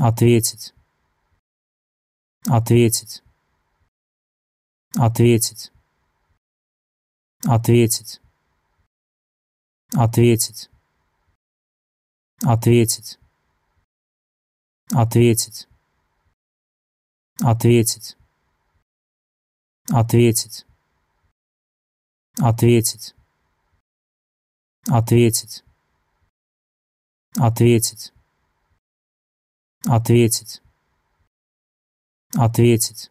ответить, ответить, ответить, ответить, ответить, ответить, ответить, ответить, ответить, ответить, ответить, ответить ответить, ответить.